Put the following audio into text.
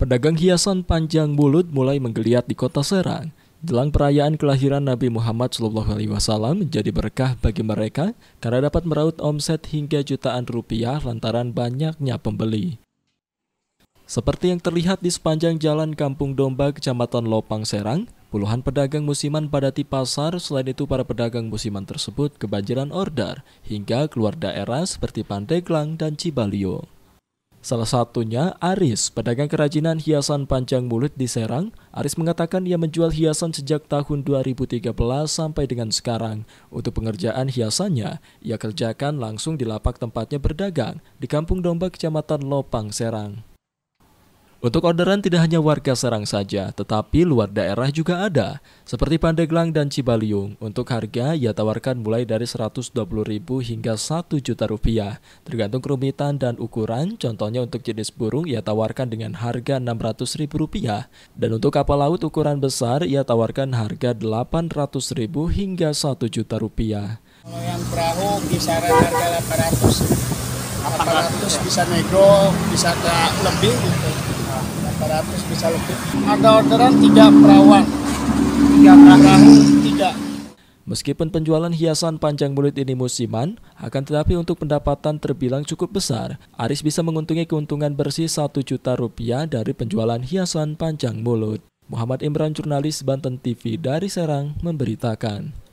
Pedagang hiasan panjang mulut mulai menggeliat di kota Serang. Jelang perayaan kelahiran Nabi Muhammad SAW menjadi berkah bagi mereka karena dapat meraut omset hingga jutaan rupiah lantaran banyaknya pembeli. Seperti yang terlihat di sepanjang jalan Kampung Domba, Kecamatan Lopang, Serang, puluhan pedagang musiman padati pasar, selain itu para pedagang musiman tersebut kebanjiran order hingga keluar daerah seperti Pandeglang dan Cibaliung. Salah satunya Aris, pedagang kerajinan hiasan panjang mulut di Serang. Aris mengatakan ia menjual hiasan sejak tahun 2013 sampai dengan sekarang. Untuk pengerjaan hiasannya, ia kerjakan langsung di lapak tempatnya berdagang di Kampung Domba, Kecamatan Lopang, Serang. Untuk orderan tidak hanya warga Serang saja, tetapi luar daerah juga ada, seperti Pandeglang dan Cibaliung. Untuk harga, ia tawarkan mulai dari 120.000 hingga 1 juta rupiah, tergantung kerumitan dan ukuran. Contohnya untuk jenis burung, ia tawarkan dengan harga 600.000 rupiah. Dan untuk kapal laut ukuran besar, ia tawarkan harga 800.000 hingga 1 juta rupiah. Kalau yang perahu kisaran harga 800, 800 bisa nego, bisa lebih gitu. 400 bisa lebih. Ada orderan tiga perawan, tiga perahu, tiga. Meskipun penjualan hiasan panjang mulut ini musiman, akan tetapi untuk pendapatan terbilang cukup besar. Aris bisa menguntungi keuntungan bersih 1 juta rupiah dari penjualan hiasan panjang mulut. Muhammad Imran, jurnalis Banten TV dari Serang, memberitakan.